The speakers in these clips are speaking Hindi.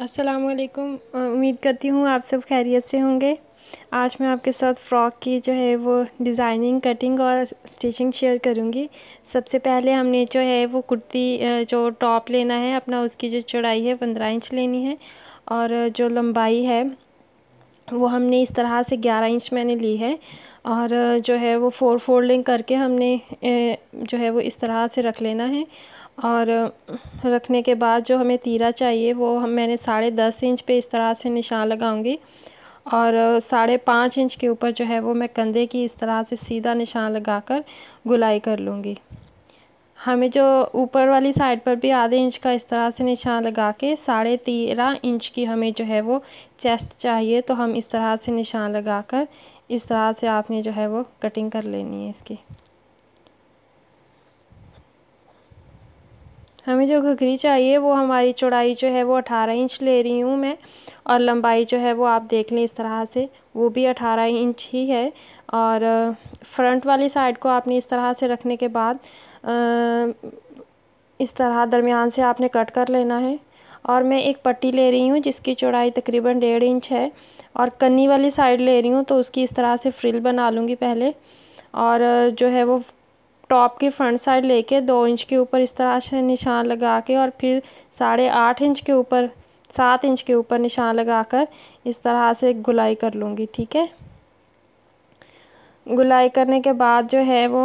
वालेकुम उम्मीद करती हूँ आप सब खैरियत से होंगे आज मैं आपके साथ फ़्रॉक की जो है वो डिज़ाइनिंग कटिंग और स्टिचिंग शेयर करूँगी सबसे पहले हमने जो है वो कुर्ती जो टॉप लेना है अपना उसकी जो चौड़ाई है पंद्रह इंच लेनी है और जो लंबाई है वो हमने इस तरह से ग्यारह इंच मैंने ली है और जो है वो फोर फोल्डिंग करके हमने जो है वो इस तरह से रख लेना है और रखने के बाद जो हमें तीरा चाहिए वो हम मैंने साढ़े दस इंच पे इस तरह से निशान लगाऊंगी और साढ़े पाँच इंच के ऊपर जो है वो मैं कंधे की इस तरह से सीधा निशान लगाकर गुलाई कर लूँगी हमें जो ऊपर वाली साइड पर भी आधे इंच का इस तरह से निशान लगा के साढ़े तेरह इंच की हमें जो है वो चेस्ट चाहिए तो हम इस तरह से निशान लगाकर इस तरह से आपने जो है वो कटिंग कर लेनी है इसकी हमें जो घघरी चाहिए वो हमारी चौड़ाई जो है वो अठारह इंच ले रही हूँ मैं और लंबाई जो है वो आप देख लें इस तरह से वो भी अठारह इंच ही है और फ्रंट वाली साइड को आपने इस तरह से रखने के बाद इस तरह दरमियान से आपने कट कर लेना है और मैं एक पट्टी ले रही हूँ जिसकी चौड़ाई तकरीबन डेढ़ इंच है और कन्नी वाली साइड ले रही हूँ तो उसकी इस तरह से फ्रिल बना लूँगी पहले और जो है वो टॉप की फ्रंट साइड लेके दो इंच के ऊपर इस तरह से निशान लगा के और फिर साढ़े आठ इंच के ऊपर सात इंच के ऊपर निशान लगाकर इस तरह से गुलाई कर लूँगी ठीक है गुलाई करने के बाद जो है वो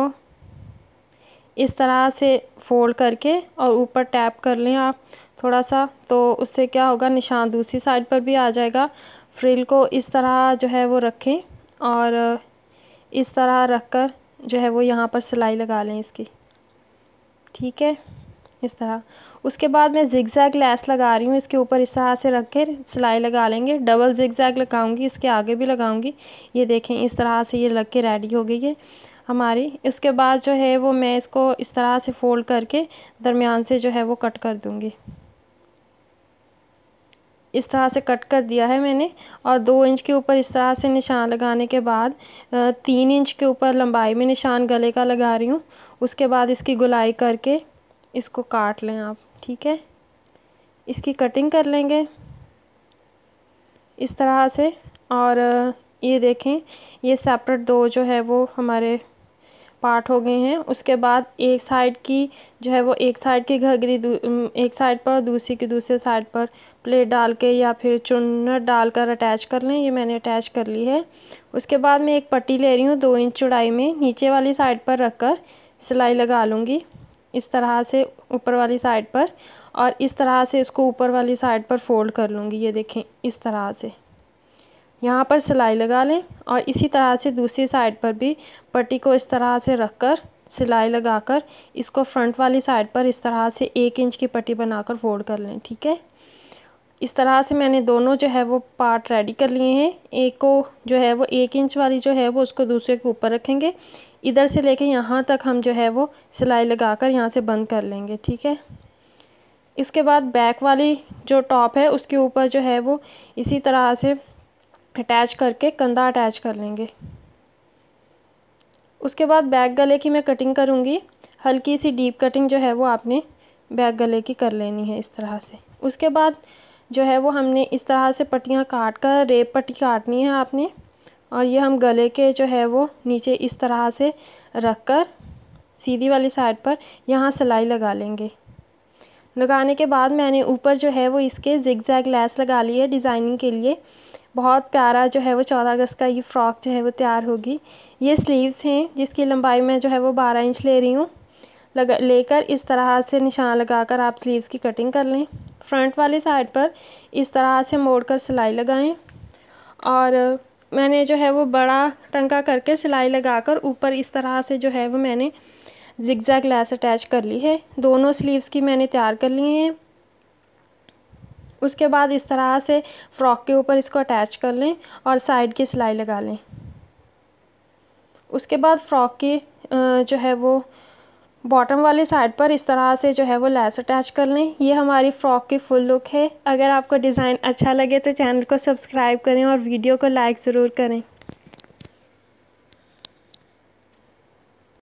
इस तरह से फोल्ड करके और ऊपर टैप कर लें आप थोड़ा सा तो उससे क्या होगा निशान दूसरी साइड पर भी आ जाएगा फ्रिल को इस तरह जो है वो रखें और इस तरह रख कर जो है वो यहाँ पर सिलाई लगा लें इसकी ठीक है इस तरह उसके बाद मैं जिग जैग लेस लगा रही हूँ इसके ऊपर इस तरह से रख कर सिलाई लगा लेंगे डबल जिग जैग लगाऊंगी इसके आगे भी लगाऊंगी ये देखें इस तरह से ये लग के रेडी हो गई है हमारी इसके बाद जो है वो मैं इसको इस तरह से फ़ोल्ड करके दरमियान से जो है वो कट कर दूँगी इस तरह से कट कर दिया है मैंने और दो इंच के ऊपर इस तरह से निशान लगाने के बाद तीन इंच के ऊपर लंबाई में निशान गले का लगा रही हूँ उसके बाद इसकी गुलाई करके इसको काट लें आप ठीक है इसकी कटिंग कर लेंगे इस तरह से और ये देखें ये सेपरेट दो जो है वो हमारे पार्ट हो गए हैं उसके बाद एक साइड की जो है वो एक साइड की घघरी एक साइड पर दूसरी की दूसरे साइड पर प्लेट डाल के या फिर चुन्नर डालकर अटैच कर लें ये मैंने अटैच कर ली है उसके बाद मैं एक पट्टी ले रही हूँ दो इंच चौड़ाई में नीचे वाली साइड पर रख कर सिलाई लगा लूँगी इस तरह से ऊपर वाली साइड पर और इस तरह से इसको ऊपर वाली साइड पर फोल्ड कर लूँगी ये देखें इस तरह से यहाँ पर सिलाई लगा लें और इसी तरह से दूसरी साइड पर भी पट्टी को इस तरह से रख कर सिलाई लगाकर इसको फ्रंट वाली साइड पर इस तरह से एक इंच की पट्टी बनाकर फोल्ड कर लें ठीक है इस तरह से मैंने दोनों जो है वो पार्ट रेडी कर लिए हैं एक को जो है वो एक इंच वाली जो है वो उसको दूसरे के ऊपर रखेंगे इधर से लेके यहाँ तक हम जो है वो सिलाई कर यहाँ से बंद कर लेंगे ठीक है इसके बाद बैक वाली जो टॉप है उसके ऊपर जो है वो इसी तरह से अटैच करके कंधा अटैच कर लेंगे उसके बाद बैक गले की मैं कटिंग करूँगी हल्की सी डीप कटिंग जो है वो आपने बैक गले की कर लेनी है इस तरह से उसके बाद जो है वो हमने इस तरह से पट्टियाँ काट कर रेप पट्टी काटनी है आपने और ये हम गले के जो है वो नीचे इस तरह से रख कर सीधी वाली साइड पर यहाँ सिलाई लगा लेंगे लगाने के बाद मैंने ऊपर जो है वो इसके जिग जैग लैस लगा ली है डिज़ाइनिंग के लिए बहुत प्यारा जो है वो चौदह अगस्त का ये फ़्रॉक जो है वो तैयार होगी ये स्लीव्स हैं जिसकी लंबाई मैं जो है वो बारह इंच ले रही हूँ लगा लेकर इस तरह से निशान लगाकर आप स्लीव्स की कटिंग कर लें फ्रंट वाली साइड पर इस तरह से मोड़कर सिलाई लगाएं और मैंने जो है वो बड़ा टंका करके सिलाई लगाकर ऊपर इस तरह से जो है वो मैंने जिगजैग लैस अटैच कर ली है दोनों स्लीव्स की मैंने तैयार कर लिए हैं उसके बाद इस तरह से फ़्रॉक के ऊपर इसको अटैच कर लें और साइड की सिलाई लगा लें उसके बाद फ़्रॉक की जो है वो बॉटम वाली साइड पर इस तरह से जो है वो लैस अटैच कर लें ये हमारी फ़्रॉक की फुल लुक है अगर आपको डिज़ाइन अच्छा लगे तो चैनल को सब्सक्राइब करें और वीडियो को लाइक ज़रूर करें